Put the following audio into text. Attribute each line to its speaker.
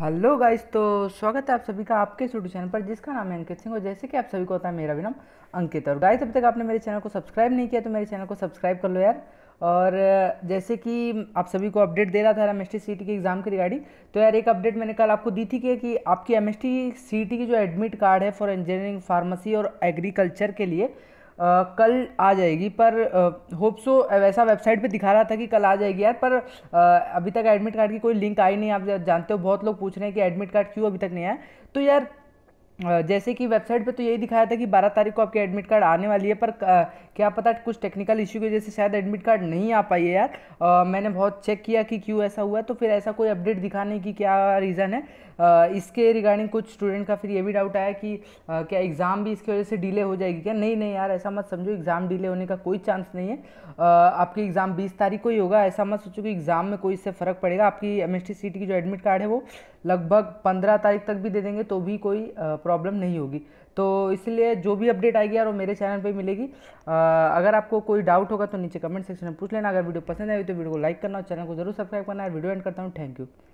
Speaker 1: hello guys तो स्वागत है आप सभी का आपके यूट्यूब चैनल पर जिसका नाम है अंकित सिंह और जैसे कि आप सभी को होता है मेरा भी नाम अंकित और गाइस अभी तक आपने मेरे चैनल को सब्सक्राइब नहीं किया तो मेरे चैनल को सब्सक्राइब कर लो यार और जैसे कि आप सभी को अपडेट दे रहा था M S T C T के एग्ज़ाम की रिगार्डिंग तो यार एक अपडेट मैंने कल आपको दी थी कि, कि आपकी M S T C T की जो एडमिट कार्ड है फॉर इंजीनियरिंग फार्मेसी और एग्रीकल्चर के लिए आ, कल आ जाएगी पर होप सो वैसा वेबसाइट पे दिखा रहा था कि कल आ जाएगी यार पर आ, अभी तक एडमिट कार्ड की कोई लिंक आई नहीं आप जानते हो बहुत लोग पूछ रहे हैं कि एडमिट कार्ड क्यों अभी तक नहीं आया तो यार जैसे कि वेबसाइट पे तो यही दिखाया था कि 12 तारीख को आपकी एडमिट कार्ड आने वाली है पर क्या पता कुछ टेक्निकल इश्यू की वजह से शायद एडमिट कार्ड नहीं आ पाई है यार आ, मैंने बहुत चेक किया कि क्यों ऐसा हुआ तो फिर ऐसा कोई अपडेट दिखाने की क्या रीज़न है आ, इसके रिगार्डिंग कुछ स्टूडेंट का फिर ये भी डाउट आया कि आ, क्या एग्ज़ाम भी इसकी वजह से डिले हो जाएगी क्या नहीं नहीं यार ऐसा मत समझो एग्ज़ाम डिले होने का कोई चांस नहीं है आपकी एग्ज़ाम बीस तारीख को ही होगा ऐसा मत सोचो कि एग्ज़ाम में कोई इससे फ़र्क पड़ेगा आपकी एम एस की जो एडमिट कार्ड है वो लगभग पंद्रह तारीख तक भी दे देंगे तो भी कोई प्रॉब्लम नहीं होगी तो इसलिए जो भी अपडेट आएगी यार वो मेरे चैनल पे मिलेगी आ, अगर आपको कोई डाउट होगा तो नीचे कमेंट सेक्शन में पूछ लेना अगर वीडियो पसंद आई तो वीडियो को लाइक करना और चैनल को जरूर सब्सक्राइब करना है वीडियो एंड करता हूँ थैंक यू